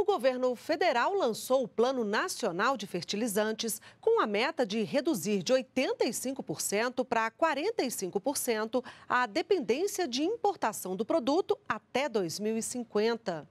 O governo federal lançou o Plano Nacional de Fertilizantes com a meta de reduzir de 85% para 45% a dependência de importação do produto até 2050.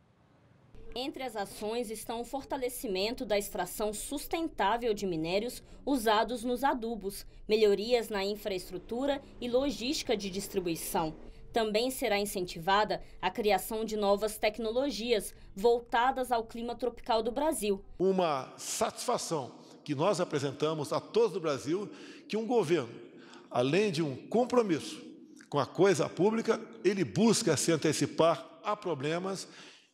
Entre as ações estão o fortalecimento da extração sustentável de minérios usados nos adubos, melhorias na infraestrutura e logística de distribuição. Também será incentivada a criação de novas tecnologias voltadas ao clima tropical do Brasil. Uma satisfação que nós apresentamos a todos do Brasil que um governo, além de um compromisso com a coisa pública, ele busca se antecipar a problemas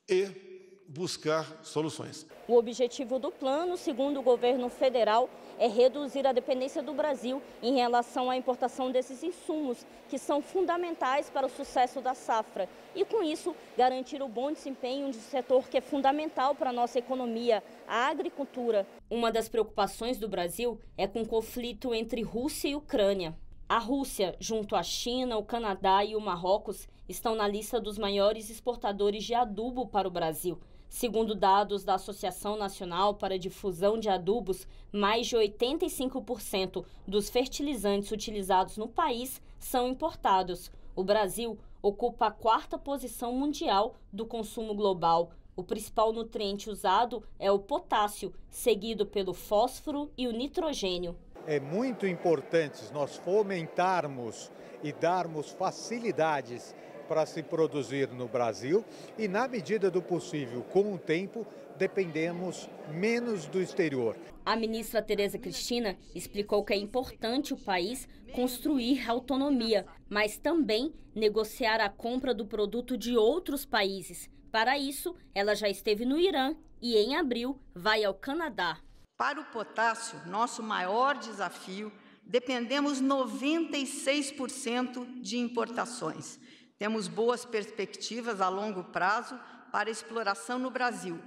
e buscar soluções. O objetivo do plano, segundo o governo federal, é reduzir a dependência do Brasil em relação à importação desses insumos, que são fundamentais para o sucesso da safra, e com isso garantir o bom desempenho de um setor que é fundamental para a nossa economia, a agricultura. Uma das preocupações do Brasil é com o conflito entre Rússia e Ucrânia. A Rússia, junto à China, o Canadá e o Marrocos, estão na lista dos maiores exportadores de adubo para o Brasil. Segundo dados da Associação Nacional para a Difusão de Adubos, mais de 85% dos fertilizantes utilizados no país são importados. O Brasil ocupa a quarta posição mundial do consumo global. O principal nutriente usado é o potássio, seguido pelo fósforo e o nitrogênio é muito importante nós fomentarmos e darmos facilidades para se produzir no Brasil e, na medida do possível, com o tempo, dependemos menos do exterior. A ministra Tereza Cristina explicou que é importante o país construir autonomia, mas também negociar a compra do produto de outros países. Para isso, ela já esteve no Irã e, em abril, vai ao Canadá. Para o potássio, nosso maior desafio, dependemos 96% de importações. Temos boas perspectivas a longo prazo para exploração no Brasil,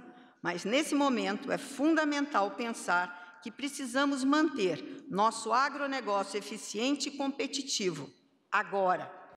mas nesse momento é fundamental pensar que precisamos manter nosso agronegócio eficiente e competitivo agora